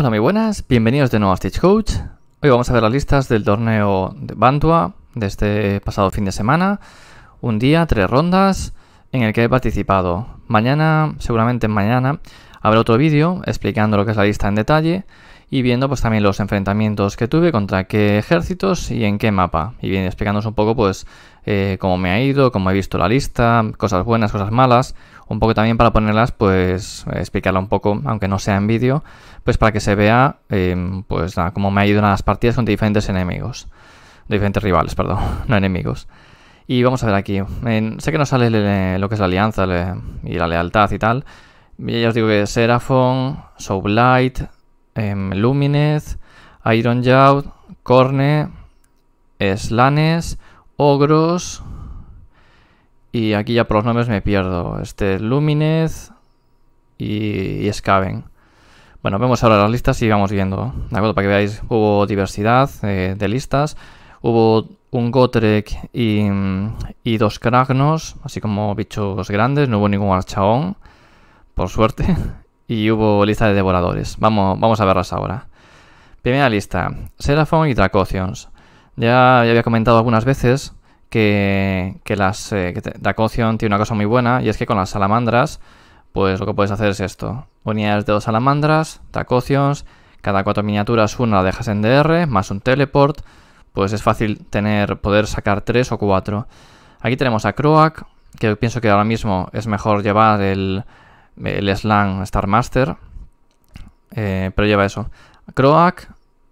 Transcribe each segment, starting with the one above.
Hola, muy buenas, bienvenidos de nuevo a Stitch Coach. Hoy vamos a ver las listas del torneo de Bantua de este pasado fin de semana. Un día, tres rondas en el que he participado. Mañana, seguramente mañana, habrá otro vídeo explicando lo que es la lista en detalle y viendo pues también los enfrentamientos que tuve contra qué ejércitos y en qué mapa. Y bien explicándonos un poco pues eh, cómo me ha ido, cómo he visto la lista, cosas buenas, cosas malas, un poco también para ponerlas pues explicarla un poco, aunque no sea en vídeo, pues para que se vea em, pues cómo me ha ido en las partidas contra diferentes enemigos, diferentes rivales, perdón, no enemigos. Y vamos a ver aquí, sé que nos sale eh, lo que es la alianza eh, y la lealtad y tal, ya os digo que Seraphon, light luminez, em, Lumines, Iron Corne, Slanes, Ogros. Y aquí ya por los nombres me pierdo. Este es Lumines y, y Bueno, vemos ahora las listas y vamos viendo. De acuerdo, para que veáis, hubo diversidad eh, de listas. Hubo un Gotrek y, dos Kragnos, así como bichos grandes. No hubo ningún Archaón, por suerte. y hubo lista de devoradores. Vamos, vamos a verlas ahora. Primera lista, Seraphon y Dracotions. Ya, ya había comentado algunas veces que, que las eh, tiene una cosa muy buena y es que con las salamandras, pues lo que puedes hacer es esto. Unidades de dos salamandras, Dracotions, cada cuatro miniaturas una la dejas en DR, más un teleport, pues es fácil tener poder sacar tres o cuatro. Aquí tenemos a Croak, que pienso que ahora mismo es mejor llevar el, eh, el Slang Star Master, eh, pero lleva eso. Croak,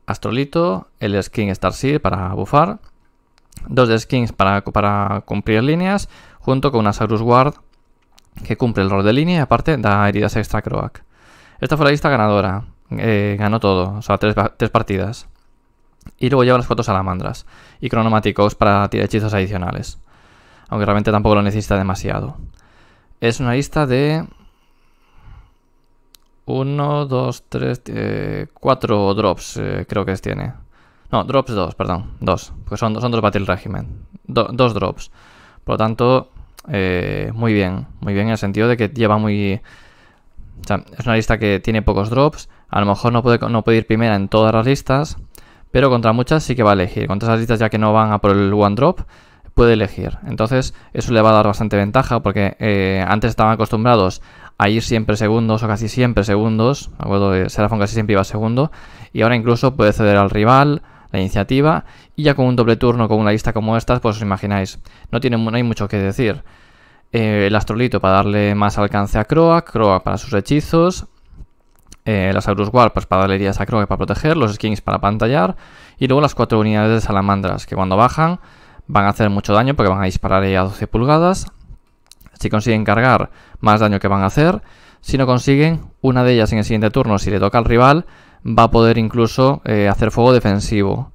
Astrolito, el Skin Star para bufar, dos de skins para, para cumplir líneas, junto con una Saurus Ward. que cumple el rol de línea y aparte da heridas extra Croak. Esta fue la lista ganadora. Eh, ganó todo, o sea, tres, partidas. Y luego lleva las fotos salamandras y cronomáticos para tirar hechizos adicionales. Aunque realmente tampoco lo necesita demasiado. Es una lista de 1, 2, 3, 4 drops eh, creo que tiene. No, drops 2, perdón, 2. Porque son, son dos Battle régimen. 2 drops. Por lo tanto, eh, muy bien. Muy bien en el sentido de que lleva muy... es una lista que tiene pocos drops. A lo mejor no puede, no ir primera en todas las listas. Pero contra muchas sí que va a elegir. Contra esas listas ya que no van a por el one drop, puede elegir. Entonces, eso le va a dar bastante ventaja porque eh, antes estaban acostumbrados a ir siempre segundos o casi siempre segundos. acuerdo que casi siempre iba segundo. Y ahora incluso puede ceder al rival la iniciativa. Y ya con un doble turno, con una lista como estas, pues os imagináis, no, tiene, hay mucho que decir. Eh, el astrolito para darle más alcance a Croa, Croa para sus hechizos. Eh, las Aurus pues, para darle heridas a Croa para proteger, los skins para pantallar. Y luego las cuatro unidades de salamandras, que cuando bajan van a hacer mucho daño porque van a disparar a 12 pulgadas. Si consiguen cargar, más daño que van a hacer. Si no consiguen, una de ellas en el siguiente turno, si le toca al rival, va a poder incluso eh, hacer fuego defensivo.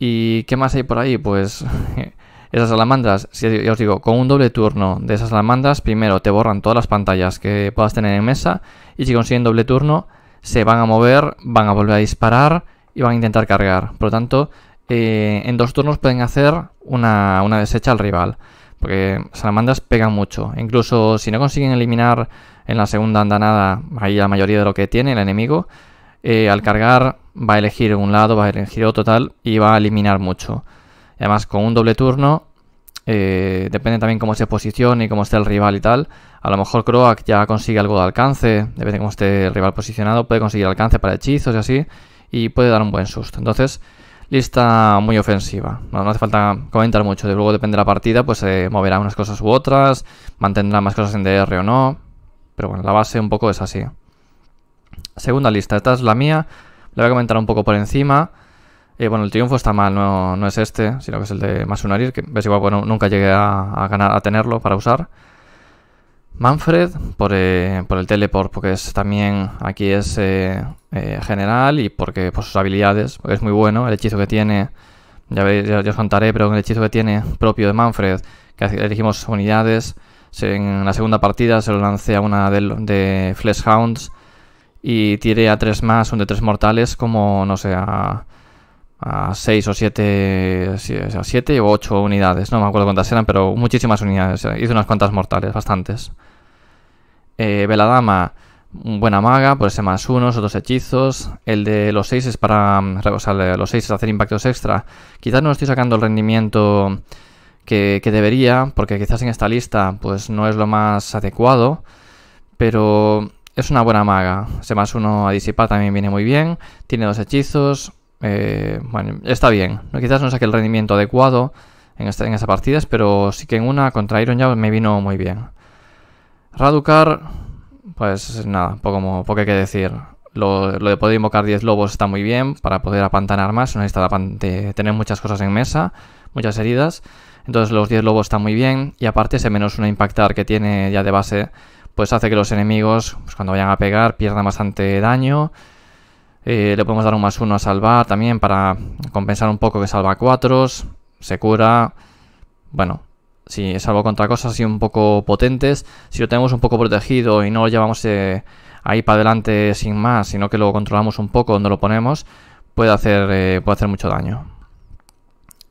¿Y qué más hay por ahí? Pues esas salamandras, si os digo, con un doble turno de esas salamandras, primero te borran todas las pantallas que puedas tener en mesa y si consiguen doble turno, se van a mover, van a volver a disparar y van a intentar cargar. Por lo tanto, eh, en dos turnos pueden hacer una, una desecha al rival porque salamandras pegan mucho. Incluso si no consiguen eliminar en la segunda andanada ahí la mayoría de lo que tiene el enemigo, eh, al cargar va a elegir un lado, va a elegir otro tal y va a eliminar mucho. además con un doble turno, eh, depende también cómo se posicione y cómo esté el rival y tal, a lo mejor Croak ya consigue algo de alcance, depende de cómo esté el rival posicionado, puede conseguir alcance para hechizos y así, y puede dar un buen susto. Entonces lista muy ofensiva. no hace falta comentar mucho, de luego depende de la partida, pues se eh, moverá unas cosas u otras, mantendrá más cosas en DR o no, pero bueno, la base un poco es así. Segunda lista, esta es la mía, la voy a comentar un poco por encima. Eh, bueno, el triunfo está mal, no, es este, sino que es el de Masunarir, que ves igual, bueno, nunca llegué a ganar, a tenerlo para usar. Manfred eh, por, el teleport, porque es también aquí es eh, eh, general y porque por sus habilidades es muy bueno. El hechizo que tiene, ya, veis, os contaré, pero el hechizo que tiene propio de Manfred, que elegimos unidades, en la segunda partida se lo lance a una de, de Hounds. y tiré a tres más, un de tres mortales, como no sé, a, a 6 o 7, siete, siete o 8 unidades, no me acuerdo cuántas eran, pero muchísimas unidades, hice unas cuantas mortales, bastantes. Eh, Veladama, buena maga, por pues ese más unos, dos hechizos. El de los 6 es para. Mm, o los 6 es hacer impactos extra. Quizás no estoy sacando el rendimiento que, debería, porque quizás en esta lista pues no es lo más adecuado, pero es una buena maga. Se más uno a disipar también viene muy bien. Tiene dos hechizos, eh, bueno, está bien. Quizás no saque el rendimiento adecuado en, esta, en esas partidas, pero sí que en una contra Iron ya me vino muy bien. Raducar, pues nada, poco, poco hay que decir. Lo, de poder invocar 10 lobos está muy bien para poder apantanar más, no necesita de tener muchas cosas en mesa, muchas heridas. Entonces los 10 lobos están muy bien y aparte ese menos una impactar que tiene ya de base, pues hace que los enemigos pues, cuando vayan a pegar pierdan bastante daño eh, le podemos dar un más uno a salvar también para compensar un poco que salva cuatro. Se cura. Bueno, si salvo contra cosas y un poco potentes. Si lo tenemos un poco protegido y no lo llevamos eh, ahí para adelante sin más, sino que lo controlamos un poco donde lo ponemos, puede hacer, eh, puede hacer mucho daño.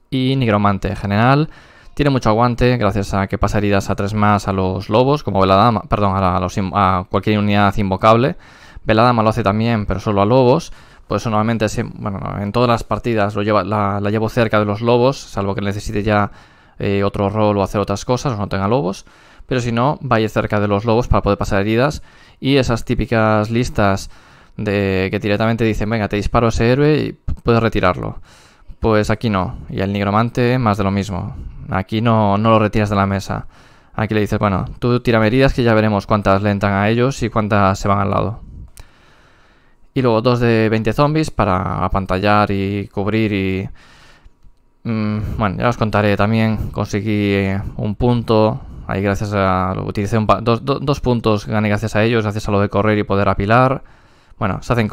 Y Nigromante general. Tiene mucho aguante gracias a que pasa heridas a tres más a los lobos, como ve la, dama perdón a cualquier unidad invocable. Veladama lo hace también, pero solo a lobos. Por eso normalmente, bueno, en todas las partidas lo la, llevo cerca de los lobos, salvo que necesite ya eh, otro rol o hacer otras cosas o no tenga lobos. Pero si no, vaya cerca de los lobos para poder pasar heridas. Y esas típicas listas de que directamente dicen, venga, te disparo ese héroe y puedes retirarlo. Pues aquí no. Y el nigromante, más de lo mismo. Aquí no, no lo retiras de la mesa. Aquí le dices, bueno, tú tira heridas que ya veremos cuántas le entran a ellos y cuántas se van al lado. Y luego dos de 20 zombies para apantallar y cubrir y... Mm, bueno, ya os contaré también. Conseguí eh, un punto. Ahí gracias a... Utilicé dos, dos, puntos gané gracias a ellos, gracias a lo de correr y poder apilar. Bueno, se hacen,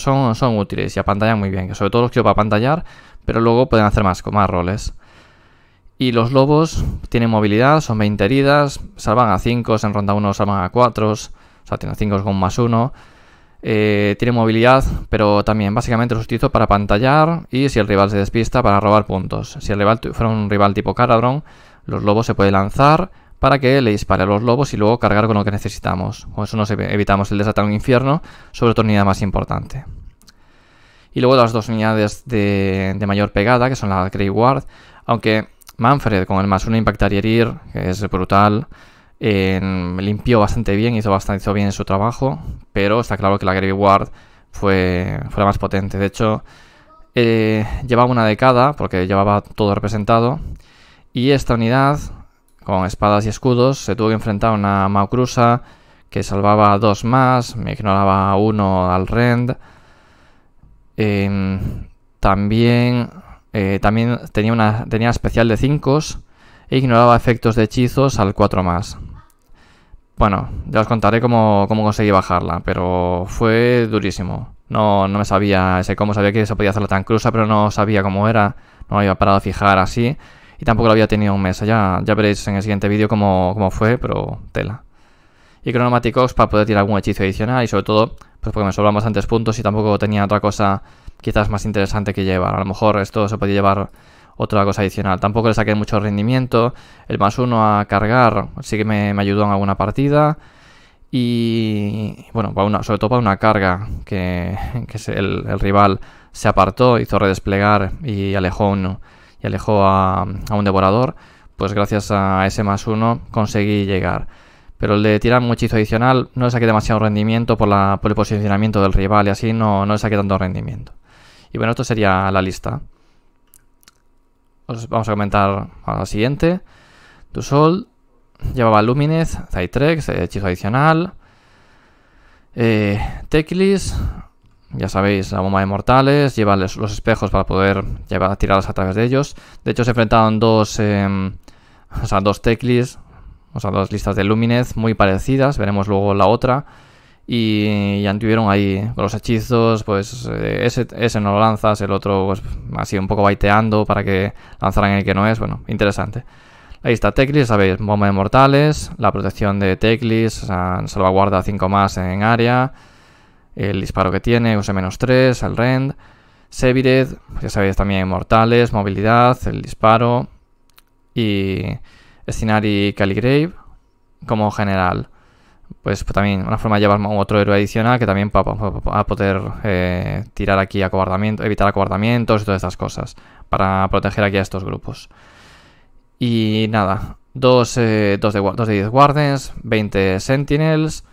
son, son útiles y apantallan muy bien. Que sobre todo los quiero para apantallar, pero luego pueden hacer más, con más roles. Y los lobos tienen movilidad, son 20 heridas, salvan a 5, en ronda 1 salvan a 4, o sea, tienen 5 con más 1. Eh, tiene movilidad, pero también básicamente los utilizo para pantallar y si el rival se despista para robar puntos. Si el rival fuera un rival tipo Caradron, los lobos se puede lanzar para que le dispare a los lobos y luego cargar con lo que necesitamos. Con eso nos evitamos el desatar un infierno, sobre todo unidad más importante. Y luego las dos unidades de, mayor pegada, que son la Grey Ward, aunque Manfred con el más uno impactar y herir, que es brutal, limpió bastante bien, hizo bastante hizo bien su trabajo, pero está claro que la Gravy Ward fue, fue la más potente. De hecho, eh, llevaba una década porque llevaba todo representado, y esta unidad, con espadas y escudos, se tuvo que enfrentar a una Maucrusa que salvaba dos más, me ignoraba uno al Rend. Em, también, eh, también tenía, una, tenía especial de 5 e ignoraba efectos de hechizos al 4 más. Bueno, ya os contaré cómo, conseguí bajarla, pero fue durísimo. No, me sabía ese cómo, sabía que se podía hacerla tan cruza, pero no sabía cómo era, no me había parado a fijar así y tampoco lo había tenido un mes. Ya, ya veréis en el siguiente vídeo cómo, fue, pero tela. Y Chronomatic para poder tirar algún hechizo adicional y sobre todo pues porque me sobran bastantes puntos y tampoco tenía otra cosa quizás más interesante que llevar. A lo mejor esto se podía llevar otra cosa adicional. Tampoco le saqué mucho rendimiento. El más uno a cargar sí que me, me ayudó en alguna partida. Y bueno, para una, sobre todo para una carga que, que el, rival se apartó, hizo redesplegar y alejó, uno y alejó a, un devorador. Pues gracias a ese más uno conseguí llegar. Pero el de tirar un hechizo adicional no le saqué demasiado rendimiento por, la, el posicionamiento del rival y así no, no le saqué tanto rendimiento. Y bueno, esto sería la lista vamos a comentar a la siguiente. Tu Sol llevaba Luminez, Zytrex, eh, hechizo adicional, eh, Teclis, ya sabéis, la bomba de mortales, lleva los espejos para poder llevar, tirarlas a través de ellos. De hecho, se enfrentaron dos, em, o sea, dos Teclis, o sea, dos listas de Luminez muy parecidas, veremos luego la otra y, ya tuvieron ahí los hechizos, pues eh, ese, ese no lo lanzas, el otro pues, así un poco baiteando para que lanzaran el que no es, bueno, interesante. Ahí está Teclis, sabéis, bomba de mortales, la protección de Teclis, salvaguarda 5 más en área, el disparo que tiene, use menos 3, el rend, Sevired, ya sabéis también mortales, movilidad, el disparo y Scenari Caligrave como general. Pues, pues, también una forma de llevar otro héroe adicional que también va a poder eh, tirar aquí evitar acobardamientos y todas estas cosas para proteger aquí a estos grupos. Y nada, dos, eh, de, 2 de 10 guardians 20 Sentinels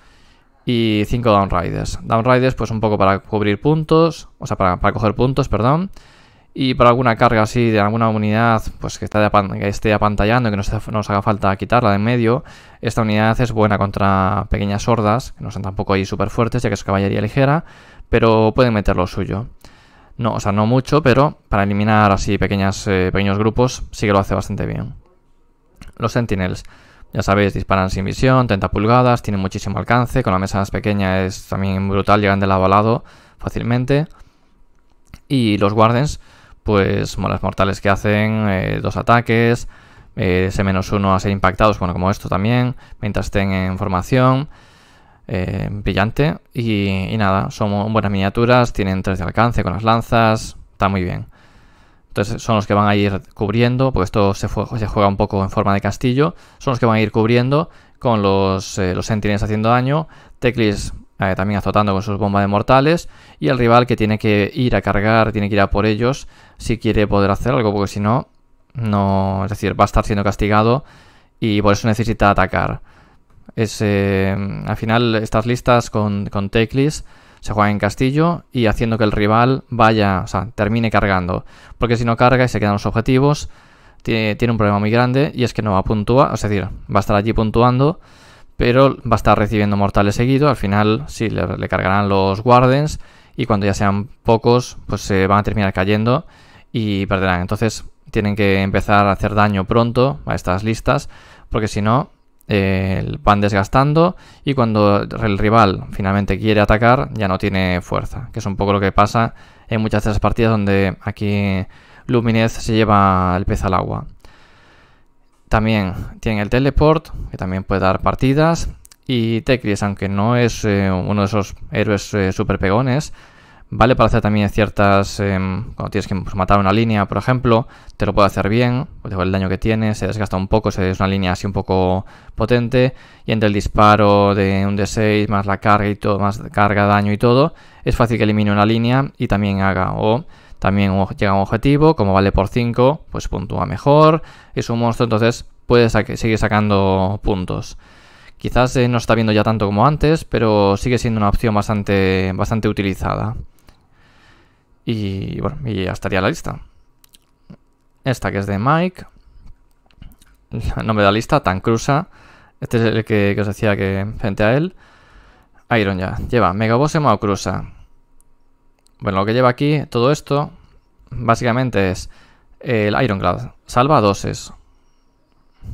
y 5 Downriders. Downriders pues un poco para cubrir puntos, o sea, para, para coger puntos, perdón y para alguna carga así de alguna unidad pues que, esté apantallando, y que no nos, haga falta quitarla de en medio, esta unidad es buena contra pequeñas hordas, que no son tampoco ahí súper fuertes, ya que es caballería ligera, pero pueden meter lo suyo. No, o sea, no mucho, pero para eliminar así pequeñas, eh, pequeños grupos sí que lo hace bastante bien. Los Sentinels, ya sabéis, disparan sin visión, 30 pulgadas, tienen muchísimo alcance, con la mesa más pequeña es también brutal, llegan de lado a lado fácilmente. Y los Guardians, pues molas mortales que hacen, eh, dos ataques, ese eh, menos uno a ser impactados, bueno, como esto también, mientras estén en formación. Eh, brillante. Y, nada, son buenas miniaturas, tienen tres de alcance con las lanzas, está muy bien. Entonces son los que van a ir cubriendo, porque esto se, juega un poco en forma de castillo, son los que van a ir cubriendo con los, los haciendo daño, teclis también azotando con sus bombas de mortales, y el rival que tiene que ir a cargar, tiene que ir a por ellos si quiere poder hacer algo, porque si no, no, es decir, va a estar siendo castigado y por eso necesita atacar. Es, eh, al final, estas listas con, con take se juegan en castillo y haciendo que el rival vaya, o sea, termine cargando, porque si no carga y se quedan los objetivos, tiene, tiene un problema muy grande y es que no va a puntuar, es decir, va a estar allí puntuando pero va a estar recibiendo mortales seguido. Al final, sí, le, cargarán los guardians y cuando ya sean pocos, pues se van a terminar cayendo y perderán. Entonces tienen que empezar a hacer daño pronto a estas listas, porque si no, eh, van desgastando y cuando el rival finalmente quiere atacar, ya no tiene fuerza, que es un poco lo que pasa en muchas de esas partidas donde aquí Luminez se lleva el pez al agua. También tiene el teleport, que también puede dar partidas. Y Tecris, aunque no es eh, uno de esos héroes eh, super pegones, vale para hacer también ciertas... Eh, cuando tienes que pues, matar una línea, por ejemplo, te lo puede hacer bien, pues, el daño que tiene, se desgasta un poco, se es una línea así un poco potente. Y entre el disparo de un D6, más la carga y todo, más carga, daño y todo, es fácil que elimine una línea y también haga... o también llega a un objetivo, como vale por 5, pues puntúa mejor. Es un monstruo, entonces puede seguir sacando puntos. Quizás eh, no está viendo ya tanto como antes, pero sigue siendo una opción bastante, bastante utilizada. Y bueno, y ya estaría la lista. Esta que es de Mike. El nombre de la lista, cruza, Este es el que, os decía que frente a él. Iron ya. Lleva Megaboss Mao cruza bueno, lo que lleva aquí, todo esto, básicamente es el Ironclad. Salva a doses.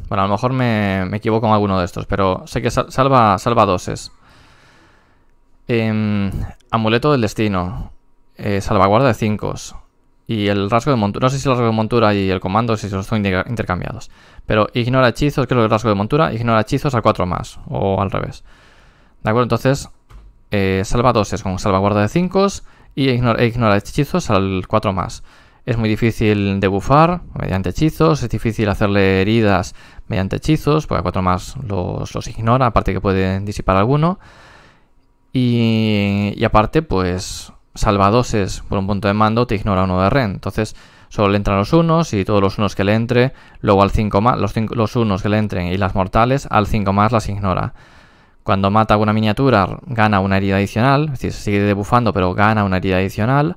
Bueno, a lo mejor me, equivoco en alguno de estos, pero sé que salva, salva em, amuleto del destino. Eh, salvaguarda de 5. Y el rasgo de montura. No sé si el rasgo de montura y el comando si los son intercambiados. Pero ignora hechizos, creo que el rasgo de montura, ignora hechizos a 4 más. O al revés. ¿De acuerdo? Entonces, eh, salva doses con salvaguarda de 5 y ignora hechizos al 4 más. Es muy difícil debufar mediante hechizos, es difícil hacerle heridas mediante hechizos, porque a 4 más los, ignora, aparte que pueden disipar alguno. Y, aparte, pues salvadoses por un punto de mando te ignora uno de ren. Entonces, solo le entran los unos y todos los unos que le entre, luego al 5 más, los, los unos que le entren y las mortales, al 5 más las ignora. Cuando mata una miniatura, gana una herida adicional. Es decir, sigue debufando, pero gana una herida adicional.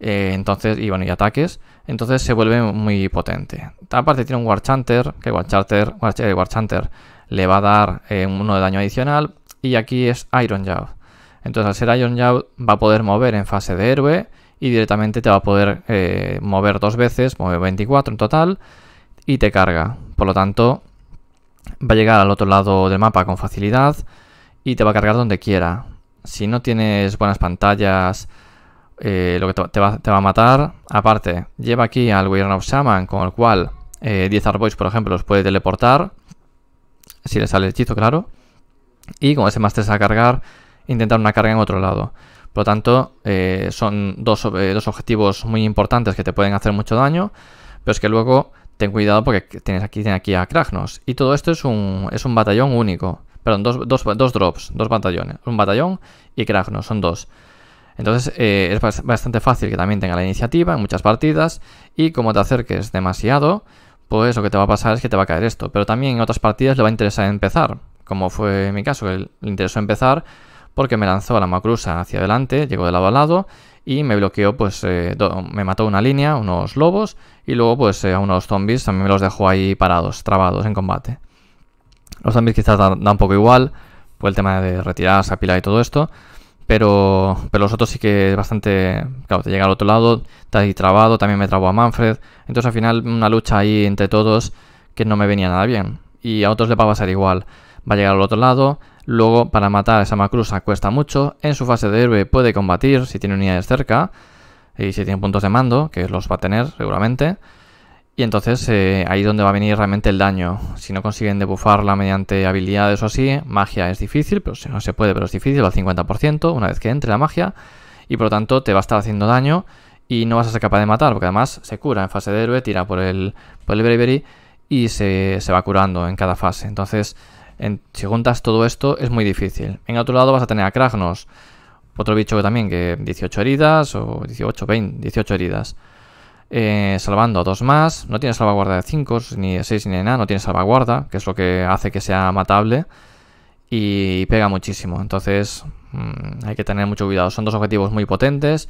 Eh, entonces, y bueno, y ataques. Entonces se vuelve muy potente. Aparte tiene un War Warchanter, que Warchanter, War eh, Warchanter le va a dar eh, uno de daño adicional. Y aquí es Iron Jaw. Entonces al ser Iron Jaw va a poder mover en fase de héroe y directamente te va a poder mover dos veces, mueve 24 en total y te carga. Por lo tanto, va a llegar al otro lado del mapa con facilidad y te va a cargar donde quiera. Si no tienes buenas pantallas, eh, lo que te va, a matar. Aparte, lleva aquí al Weird of Shaman, con el cual 10 eh, Arboys, por ejemplo, los puede teleportar. Si le sale el hechizo, claro. Y con ese más 3 a cargar, intentar una carga en otro lado. Por lo tanto, eh, son dos, dos objetivos muy importantes que te pueden hacer mucho daño, pero es que luego ten cuidado porque tienes aquí, aquí a Kragnos. Y todo esto es un, es un batallón único. Perdón, dos, dos, drops, dos batallones. Un batallón y Kragnos, son dos. Entonces eh, es bastante fácil que también tenga la iniciativa en muchas partidas y como te acerques demasiado, pues lo que te va a pasar es que te va a caer esto. Pero también en otras partidas le va a interesar empezar, como fue mi caso, que le interesó empezar porque me lanzó a la macrusa hacia adelante, llegó de lado a lado y me bloqueó, pues eh, me mató una línea, unos lobos y luego pues eh, a unos zombies también me los dejó ahí parados, trabados en combate. Los zombies quizás da, un poco igual, por el tema de retirarse, pilar y todo esto, pero, pero los otros sí que es bastante, claro, te llega al otro lado, está ahí trabado, también me trabó a Manfred, entonces al final una lucha ahí entre todos que no me venía nada bien y a otros le va a pasar igual, va a llegar al otro lado, Luego, para matar a esa Macrusa cuesta mucho. En su fase de héroe puede combatir si tiene unidades cerca y si tiene puntos de mando, que los va a tener seguramente. Y entonces eh, ahí es donde va a venir realmente el daño. Si no consiguen debuffarla mediante habilidades o así, magia es difícil, pero si no se puede, pero es difícil, al 50% una vez que entre la magia. Y por lo tanto te va a estar haciendo daño y no vas a ser capaz de matar, porque además se cura en fase de héroe, tira por el, por Bravery y se, se va curando en cada fase. Entonces si juntas todo esto es muy difícil. En otro lado vas a tener a Kragnos, otro bicho que también que 18 heridas o 18, 20, 18 heridas. Eh, salvando a dos más, no tiene salvaguarda de 5, ni de 6 ni de nada, no tiene salvaguarda, que es lo que hace que sea matable y pega muchísimo. Entonces mm, hay que tener mucho cuidado. Son dos objetivos muy potentes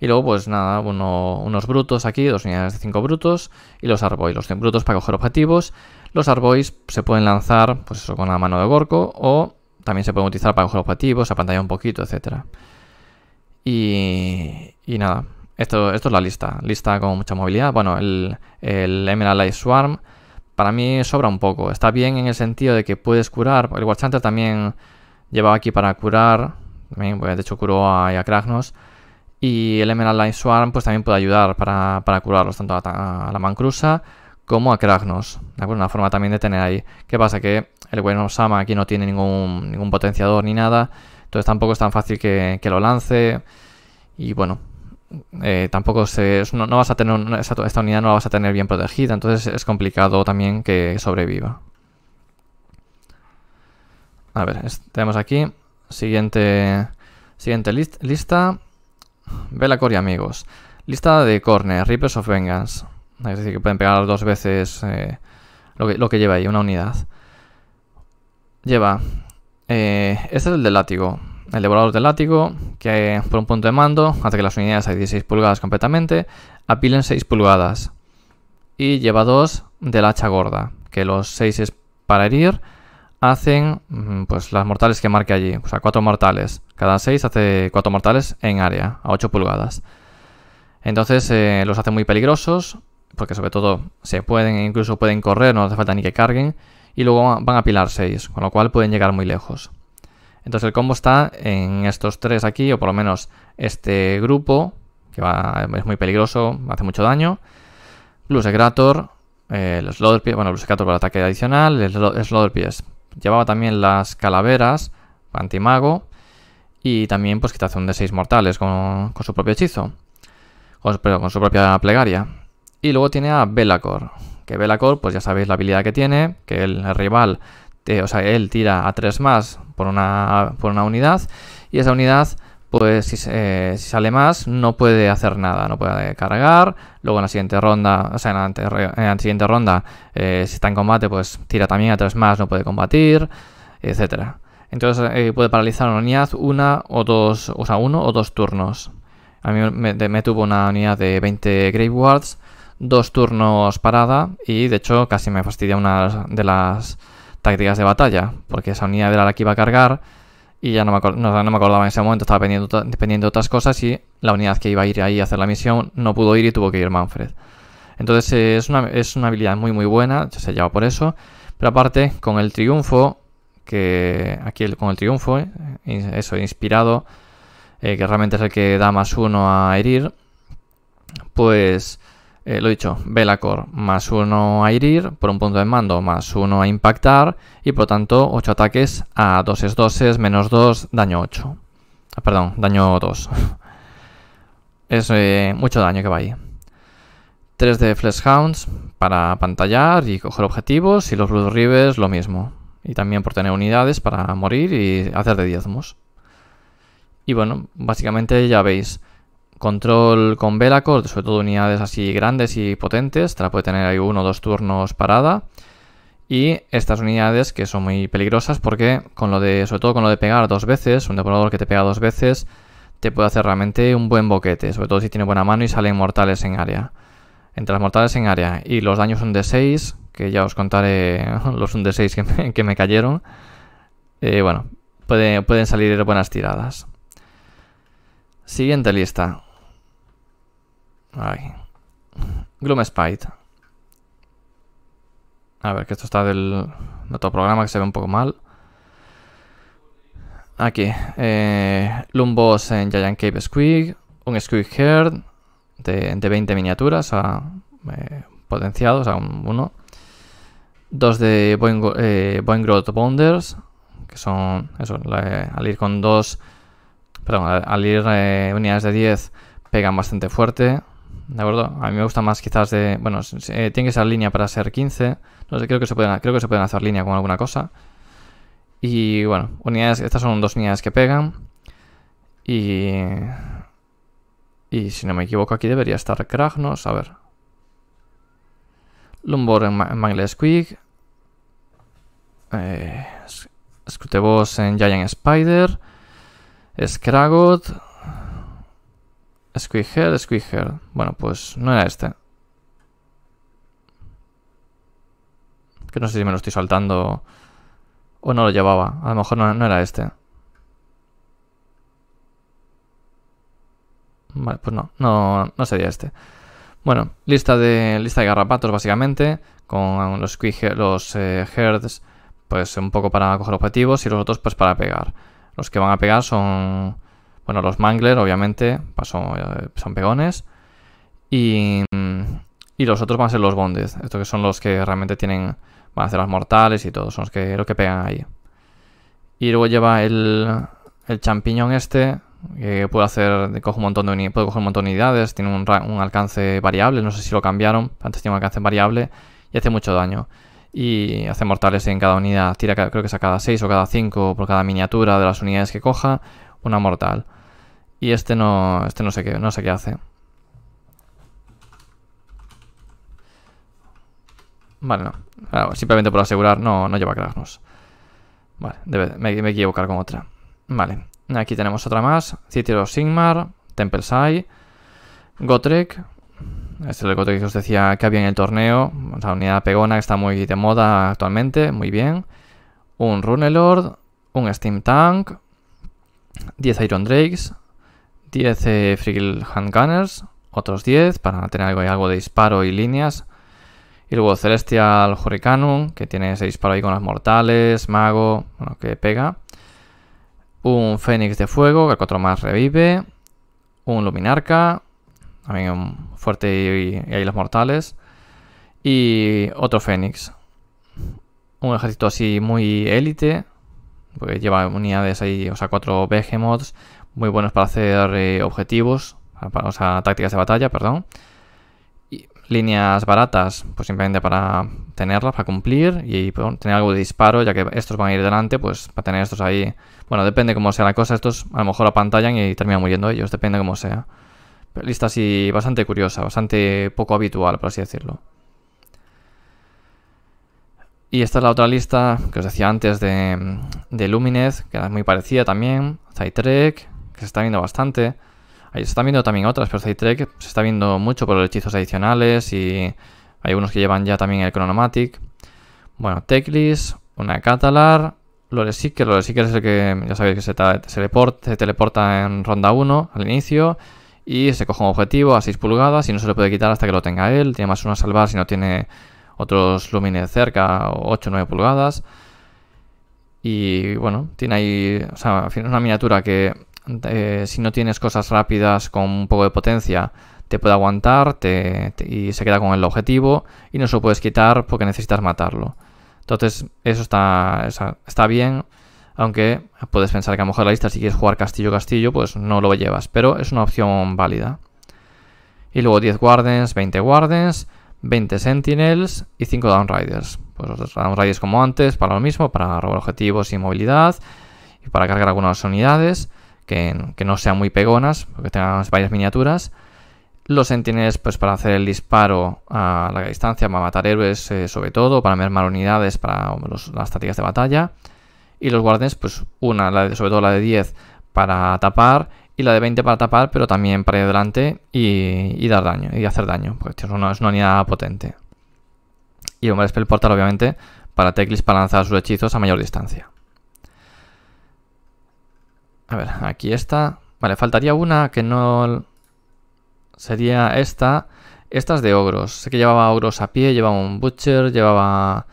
y luego, pues nada, unos brutos aquí, dos unidades de cinco brutos, y los arboys los brutos para coger objetivos. Los arboys se pueden lanzar, pues eso, con la mano de Gorko, o también se pueden utilizar para coger objetivos, apantallar un poquito, etc. Y, y nada, esto, esto, es la lista, lista con mucha movilidad. Bueno, el, el Emerald Light Swarm para mí sobra un poco. Está bien en el sentido de que puedes curar, el Warchanter también llevaba aquí para curar, pues, de hecho curó a, a Kragnos y el Emerald Line Swarm pues, también puede ayudar para, curarlos tanto a, la Mancrusa como a Kragnos. Una forma también de tener ahí. ¿Qué pasa? Que el buen Osama aquí no tiene ningún, potenciador ni nada. Entonces tampoco es tan fácil que, lo lance. Y bueno, eh, tampoco se, no, vas a tener esta, unidad no la vas a tener bien protegida, entonces es complicado también que sobreviva. A ver, tenemos aquí siguiente siguiente lista Velacor y amigos. Lista de corner, Reapers of Vengeance. Es decir, que pueden pegar dos veces eh, lo, que, lleva ahí, una unidad. Lleva. Eh, este es el del látigo. El devorador del látigo, que por un punto de mando, hace que las unidades hay 16 pulgadas completamente, apilen 6 pulgadas. Y lleva dos del hacha gorda, que los 6 es para herir hacen mm, pues las mortales que marque allí. O sea, 4 mortales. Cada seis hace cuatro mortales en área, a 8 pulgadas. Entonces eh, los hace muy peligrosos, porque sobre todo se pueden, incluso pueden correr, no hace falta ni que carguen. Y luego van a pilar 6, con lo cual pueden llegar muy lejos. Entonces el combo está en estos tres aquí, o por lo menos este grupo, que va, es muy peligroso, hace mucho daño. Plus Egrator, eh, el Slaughter Pies, bueno, Plus Egrator para ataque adicional, el Slaughter Pies Llevaba también las calaveras, antimago, y también pues quitación de seis mortales con, su propio hechizo, pero con su propia plegaria. Y luego tiene a Belacor, que Belacor, pues ya sabéis la habilidad que tiene, que el, rival, o sea, él tira a 3 más por una, por una unidad, y esa unidad pues eh, si, sale más, no puede hacer nada, no puede cargar. Luego en la siguiente ronda, o sea, en la, siguiente ronda, eh, si está en combate, pues tira también a tres más, no puede combatir, etcétera. Entonces eh, puede paralizar una unidad una o dos, o sea, uno o dos turnos. A mí me, me tuvo una unidad de 20 Grave Wards, dos turnos parada y de hecho casi me fastidia una de las tácticas de batalla, porque esa unidad era la que iba a cargar y ya no me, acordaba en ese momento, estaba dependiendo de otras cosas y la unidad que iba a ir ahí a hacer la misión no pudo ir y tuvo que ir Manfred. Entonces eh, es, una, habilidad muy muy buena, ya se lleva por eso, pero aparte con el triunfo, que aquí con el triunfo, eh, eso, inspirado, eh, que realmente es el que da más uno a herir, pues eh, lo dicho, Velacor más uno a herir, por un punto de mando más uno a impactar y por tanto 8 ataques a 2 2 menos 2, daño 8. Ah, perdón, daño 2. es eh, mucho daño que va ahí. 3 de Hounds para pantallar y coger objetivos y los Blue Rivers lo mismo. Y también por tener unidades para morir y hacer de diezmos. Y bueno, básicamente ya veis control con Velacor, sobre todo unidades así grandes y potentes, te la puede tener ahí uno o dos turnos parada. Y estas unidades que son muy peligrosas porque con lo de, sobre todo con lo de pegar dos veces, un depredador que te pega dos veces, te puede hacer realmente un buen boquete, sobre todo si tiene buena mano y salen mortales en área. Entre las mortales en área y los daños un de 6, que ya os contaré los un de 6 que me, cayeron, eh, bueno, pueden salir buenas tiradas. Siguiente lista. Gloom Spite, A ver, que esto está del, otro programa que se ve un poco mal. Aquí. Eh, Lumbos en Giant Cave Squig. Un Squig Herd de, 20 miniaturas. O eh, potenciados, o sea, uno. Dos de Boing, Growth eh, Bounders. Que son, eso, al ir con dos pero al, ir eh, unidades de 10 pegan bastante fuerte. ¿De acuerdo? A mí me gusta más quizás de... Bueno, eh, tiene que ser línea para ser 15. No sé, creo que, se pueden, creo que se pueden hacer línea con alguna cosa. Y bueno, unidades... Estas son dos unidades que pegan. Y... Y si no me equivoco aquí debería estar Kragnos. A ver. Lumbor en, Mile Squig. Quick. en Giant Spider. Scragot. Squeaker, Bueno, pues no era este. Que no sé si me lo estoy saltando o no lo llevaba. A lo mejor no, era este. Vale, pues no, no, no sería este. Bueno, lista de, lista de garrapatos básicamente, con los, los eh, herds pues un poco para coger objetivos y los otros pues para pegar. Los que van a pegar son, bueno, los mangler, obviamente, son, eh, son pegones. Y, y, los otros van a ser los bondes, estos que son los que realmente tienen, van a hacer las mortales y todo, son los que, que pegan ahí. Y luego lleva el, el champiñón este, que puede hacer, de puede coger un montón de unidades, tiene un, alcance variable, no sé si lo cambiaron, antes tenía un alcance variable y hace mucho daño y hace mortales en cada unidad. Tira creo que es a cada 6 o cada 5 por cada miniatura de las unidades que coja, una mortal. Y este no, este no sé qué, no sé qué hace. Vale, no. simplemente por asegurar no, no lleva Krasnos. Vale, me, me, he equivocado con otra. Vale, aquí tenemos otra más. Citiro Sigmar, Temple Sai, Gotrek, este es el que os decía que había en el torneo. La unidad pegona que está muy de moda actualmente, muy bien. Un Runelord, un Steam Tank, 10 Iron Drakes, 10 eh, frigil Frigil Handgunners, otros 10 para tener algo, algo, de disparo y líneas. Y luego Celestial Hurricanum, que tiene ese disparo ahí con los mortales, mago, bueno, que pega. Un Fénix de Fuego, que el 4 más revive. Un Luminarca, también fuerte y, ahí los mortales. Y otro Fénix. Un ejército así muy élite. Porque lleva unidades ahí, o sea, cuatro Behemoths. Muy buenos para hacer eh, objetivos. Ah, o sea, tácticas de batalla, perdón. Y líneas baratas, pues simplemente para tenerlas, para cumplir. Y tener algo de disparo, ya que estos van a ir delante, pues para tener estos ahí. Bueno, depende cómo sea la cosa. Estos a lo mejor apantallan y terminan muriendo ellos. Depende cómo sea lista así bastante curiosa, bastante poco habitual, por así decirlo. Y esta es la otra lista que os decía antes de, de que es muy parecida también. Zytrek, que se está viendo bastante. Ahí se están viendo también otras, pero Zytrek se está viendo mucho por los hechizos adicionales y hay unos que llevan ya también el Chronomatic. Bueno, Teclis, una Catalar, Lore Seeker. Lore Seeker es el que ya sabéis que se, teleporta, se teleporta en ronda 1 al inicio y se coge un objetivo a 6 pulgadas y no se lo puede quitar hasta que lo tenga él. Tiene más una salvar si no tiene otros lumines cerca, 8 o 9 pulgadas. Y bueno, tiene ahí, o sea, una miniatura que eh, si no tienes cosas rápidas con un poco de potencia, te puede aguantar y se queda con el objetivo y no se lo puedes quitar porque necesitas matarlo. Entonces, eso está, está bien. Aunque puedes pensar que a lo mejor la lista, si quieres jugar castillo-castillo, pues no lo llevas, pero es una opción válida. Y luego 10 Guardians, 20 Guardians, 20 Sentinels y 5 Downriders. Pues los Downriders como antes, para lo mismo, para robar objetivos y movilidad, y para cargar algunas unidades que, no sean muy pegonas, porque tengan varias miniaturas. Los sentinels, pues para hacer el disparo a larga distancia, para matar héroes, eh, sobre todo, para mermar unidades, para las tácticas de batalla y los guardians pues una, sobre todo la de 10 para tapar y la de 20 para tapar pero también para ir delante y, dar daño y hacer daño, porque es una, es unidad potente. Y el Spell Portal obviamente para Teclis para lanzar sus hechizos a mayor distancia. A ver, aquí está. Vale, faltaría una que no... Sería esta. Esta es de ogros. Sé que llevaba ogros a pie, llevaba un butcher, llevaba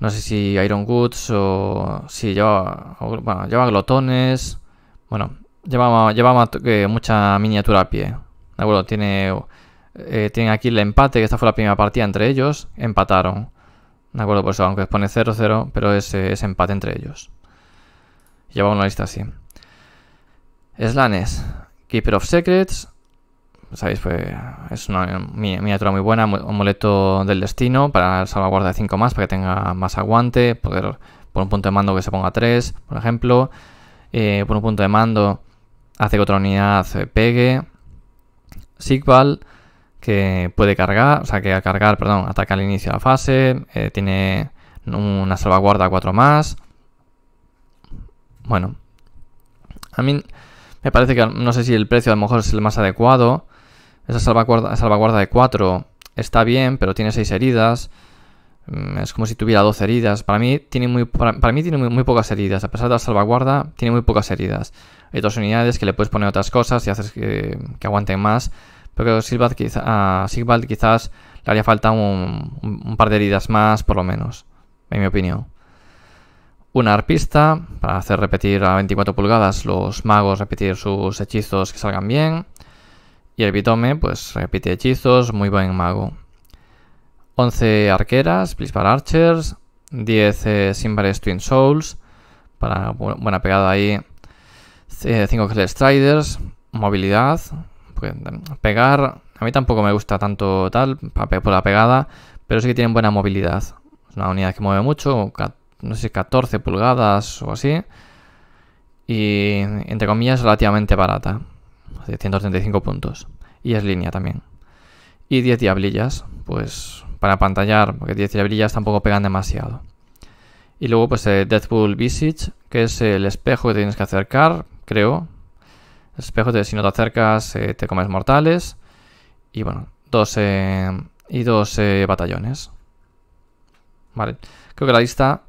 no sé si Iron Goods o. si llevaba. Bueno, llevaba glotones. Bueno, llevaba, eh, mucha miniatura a pie. De acuerdo, tiene. Eh, tienen aquí el empate, que esta fue la primera partida entre ellos. Empataron. De acuerdo, por eso, aunque pone 0-0, pero es, eh, es, empate entre ellos. Llevaba una lista así. Slanes. Keeper of Secrets sabéis, pues, es una miniatura muy buena, un moleto del destino para salvaguarda de 5 más, para que tenga más aguante, poder por un punto de mando que se ponga 3, por ejemplo, eh, por un punto de mando hace que otra unidad eh, pegue, Sigval que puede cargar, o sea que al cargar, perdón, ataca al inicio de la fase, eh, tiene una salvaguarda 4 más, bueno, a mí... Me parece que no sé si el precio a lo mejor es el más adecuado, esa salvaguarda, de 4 está bien, pero tiene 6 heridas. Mm, es como si tuviera 12 heridas. Para mí tiene muy, para, mí tiene muy, pocas heridas. A pesar de la salvaguarda, tiene muy pocas heridas. Hay dos unidades que le puedes poner otras cosas y haces que, aguanten más. Pero a ah, Sigvald quizás le haría falta un, un, par de heridas más, por lo menos. En mi opinión. Una arpista, para hacer repetir a 24 pulgadas los magos, repetir sus hechizos que salgan bien. Y el Bitome, pues repite hechizos, muy buen mago. 11 arqueras, Bliss Archers, 10 Simbares eh, Twin Souls, para buena pegada ahí, 5 eh, Striders, movilidad, pues, mm, pegar, a mí tampoco me gusta tanto tal, por la pegada, pero sí que tienen buena movilidad. Es una unidad que mueve mucho, no sé, 14 pulgadas o así, y entre comillas relativamente barata. 135 puntos. Y es línea también. Y 10 diablillas, pues para pantallar, porque 10 diablillas tampoco pegan demasiado. Y luego pues eh, Deadpool Deathpool Visage, que es el espejo que tienes que acercar, creo. El espejo de si no te acercas eh, te comes mortales. Y bueno, dos, eh, y dos batallones. Vale, creo que la lista,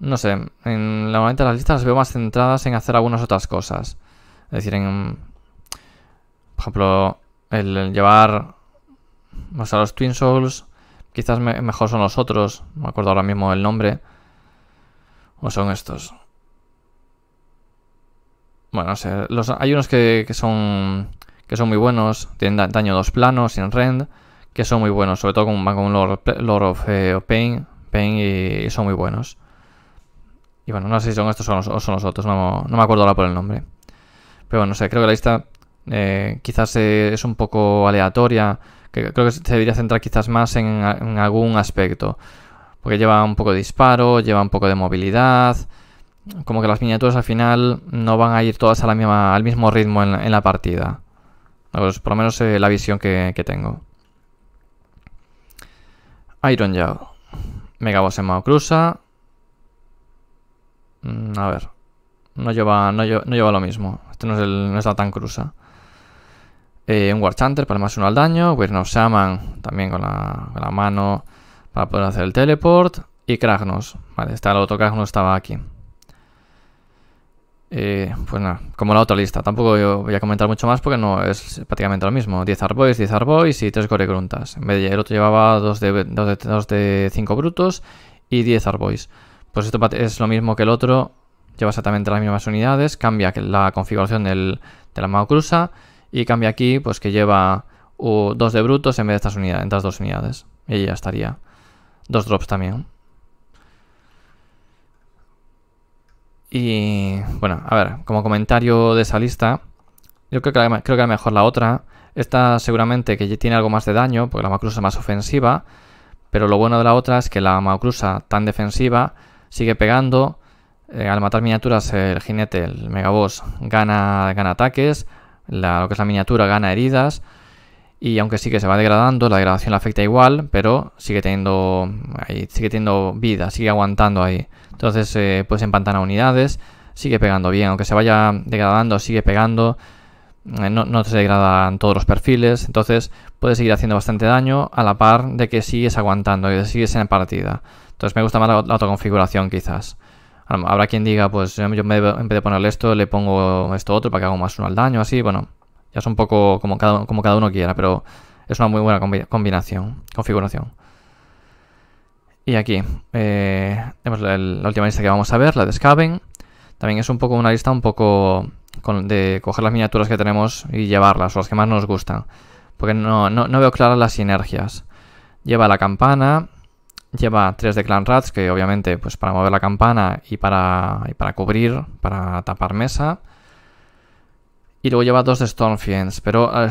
no sé, en la momento las listas las veo más centradas en hacer algunas otras cosas. Es decir, en por ejemplo, el llevar más a los Twin Souls, quizás mejor son los otros, no me acuerdo ahora mismo el nombre, o son estos. Bueno, no sé, los, hay unos que, que, son que son muy buenos, tienen daño dos planos, sin rend, que son muy buenos, sobre todo con, con Lord, Lord of eh, Pain, Pain y, son muy buenos. Y bueno, no sé si son estos o son los, otros, no, no me acuerdo ahora por el nombre. Pero bueno, no sé, creo que la lista eh, quizás es un poco aleatoria, que creo que se debería centrar quizás más en, algún aspecto, porque lleva un poco de disparo, lleva un poco de movilidad, como que las miniaturas al final no van a ir todas a la misma, al mismo ritmo en, la partida. por lo menos eh, la visión que, tengo. Iron Jaw. Megaboss en modo Cruza. Mm, a ver. No lleva, no, lleva, lo mismo. Este no es, la tan cruza. Eh, un War Chanter para más uno al daño. bueno Shaman también con la, mano para poder hacer el teleport. Y Kragnos. Vale, está el otro Kragnos estaba aquí. Eh, pues nada, como la otra lista. Tampoco voy a comentar mucho más porque no es prácticamente lo mismo. 10 Arboys, 10 Arboys y 3 Goregruntas. En vez de el otro llevaba 2 de 5 brutos y 10 Arboys. Pues esto es lo mismo que el otro. Lleva exactamente las mismas unidades. Cambia la configuración de la mano cruza y cambia aquí pues que lleva dos de brutos en vez de estas unidades, dos unidades. Y ya estaría. Dos drops también. Y bueno, a ver, como comentario de esa lista, yo creo que, creo que era mejor la otra. Esta seguramente que tiene algo más de daño, porque la Macrusa es más ofensiva, pero lo bueno de la otra es que la Macrusa tan defensiva sigue pegando. Eh, al matar miniaturas el jinete, el megaboss, gana, gana ataques, lo que es la miniatura gana heridas y aunque sí que se va degradando, la degradación la afecta igual, pero sigue teniendo, sigue teniendo vida, sigue aguantando ahí. Entonces puedes eh, pues unidades, sigue pegando bien, aunque se vaya degradando, sigue pegando. Eh, no, no, se degradan todos los perfiles, entonces puede seguir haciendo bastante daño a la par de que sigues aguantando y sigues en partida. Entonces me gusta más la autoconfiguración quizás. Habrá quien diga, pues yo en vez de ponerle esto, le pongo esto otro para que haga más uno al daño, así, bueno. Ya es un poco como cada, como cada uno quiera, pero es una muy buena combinación, configuración. Y aquí eh, tenemos la, última lista que vamos a ver, la de Scaven. También es un poco una lista un poco de coger las miniaturas que tenemos y llevarlas, o las que más nos gustan. Porque no veo claras las sinergias. Lleva la campana, lleva tres de Clan Rats, que obviamente pues para mover la campana y para, para cubrir, para tapar mesa. Y luego lleva dos de Stormfiends, pero al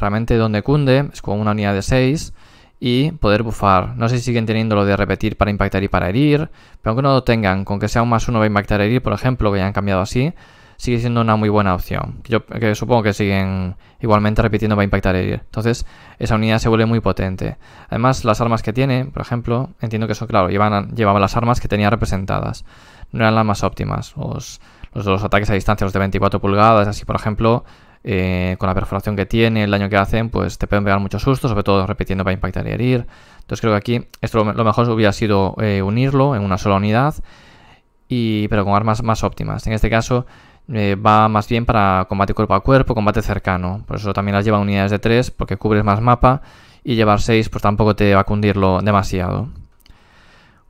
realmente donde cunde es como una unidad de 6 y poder bufar. No sé si siguen teniendo lo de repetir para impactar y para herir, pero aunque no lo tengan, con que sea un más uno a impactar y e herir, por ejemplo, que hayan cambiado así, sigue siendo una muy buena opción. Yo supongo que siguen igualmente repitiendo para impactar y herir. Entonces, esa unidad se vuelve muy potente. Además, las armas que tiene, por ejemplo, entiendo que eso, claro, llevaba las armas que tenía representadas. No eran las más óptimas. Los, los, ataques a distancia, los de 24 pulgadas, así por ejemplo, eh, con la perforación que tiene, el daño que hacen, pues te pueden pegar muchos sustos, sobre todo repitiendo para impactar y herir. Entonces creo que aquí esto lo mejor hubiera sido eh, unirlo en una sola unidad, y, pero con armas más óptimas. En este caso eh, va más bien para combate cuerpo a cuerpo, combate cercano. Por eso también las lleva unidades de 3 porque cubres más mapa y llevar 6 pues tampoco te va a cundirlo demasiado.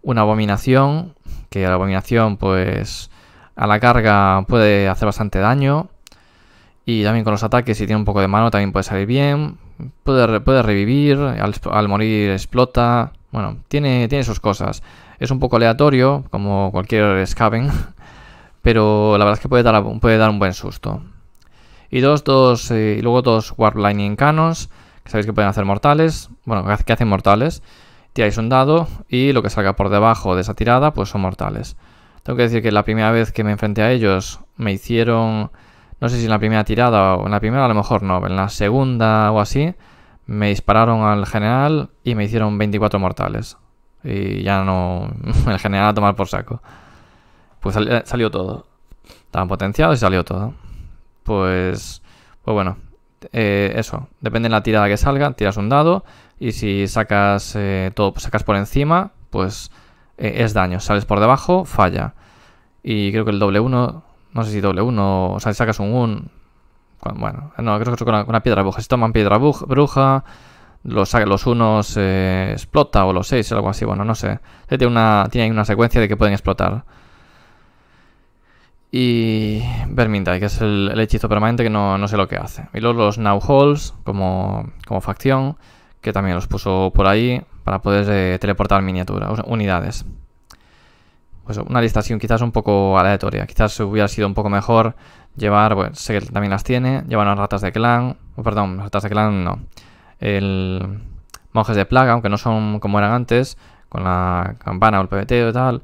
Una abominación, que la abominación pues a la carga puede hacer bastante daño. Y también con los ataques, si tiene un poco de mano, también puede salir bien. Puede, revivir, al, morir explota. Bueno, tiene, tiene sus cosas. Es un poco aleatorio, como cualquier Scaven. pero la verdad es que puede dar, puede dar un buen susto. Y dos, dos, eh, y luego dos Warp Lightning que sabéis que pueden hacer mortales, bueno, que hacen mortales. Tiráis un dado y lo que salga por debajo de esa tirada, pues son mortales. Tengo que decir que la primera vez que me enfrenté a ellos me hicieron, no sé si en la primera tirada o en la primera, a lo mejor no, en la segunda o así, me dispararon al general y me hicieron 24 mortales. Y ya no, el general a tomar por saco. Pues salió todo. Estaban potenciados y salió todo. Pues, pues bueno, eh, eso. Depende de la tirada que salga, tiras un dado y si sacas eh, todo, sacas por encima, pues eh, es daño. Sales por debajo, falla. Y creo que el doble 1, no sé si doble 1, o sea, si sacas un 1, bueno, no, creo que es con una, piedra bruja. Si toman piedra bruja, los, los unos explota o los seis o algo así, bueno, no sé. Tiene, una, tiene una secuencia de que pueden explotar. Y verminta que es el, hechizo permanente que no, sé lo que hace. Y luego los Now Halls como, como facción, que también los puso por ahí para poder eh, teleportar miniaturas, unidades. Pues una listación quizás un poco aleatoria. Quizás hubiera sido un poco mejor llevar, bueno, sé que también las tiene, Llevan unas ratas de clan, perdón, ratas de clan no. El monjes de plaga, aunque no son como eran antes, con la campana o el PBT y tal.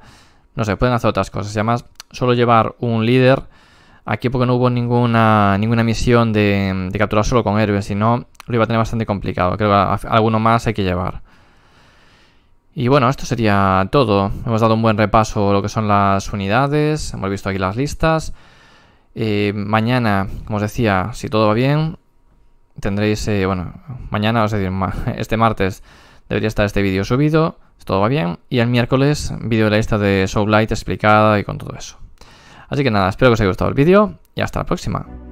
No sé, pueden hacer otras cosas. Y además, solo llevar un líder. Aquí porque no hubo ninguna, ninguna misión de, capturar solo con héroes, sino lo iba a tener bastante complicado. Creo que alguno más hay que llevar. Y bueno, esto sería todo. Hemos dado un buen repaso a lo que son las unidades, hemos visto aquí las listas. Eh, mañana, como os decía, si todo va bien, tendréis, eh, bueno, mañana, es decir, este martes debería estar este vídeo subido, si todo va bien, y el miércoles vídeo de la lista de light explicada y con todo eso. Así que nada, espero que os haya gustado el vídeo y hasta la próxima.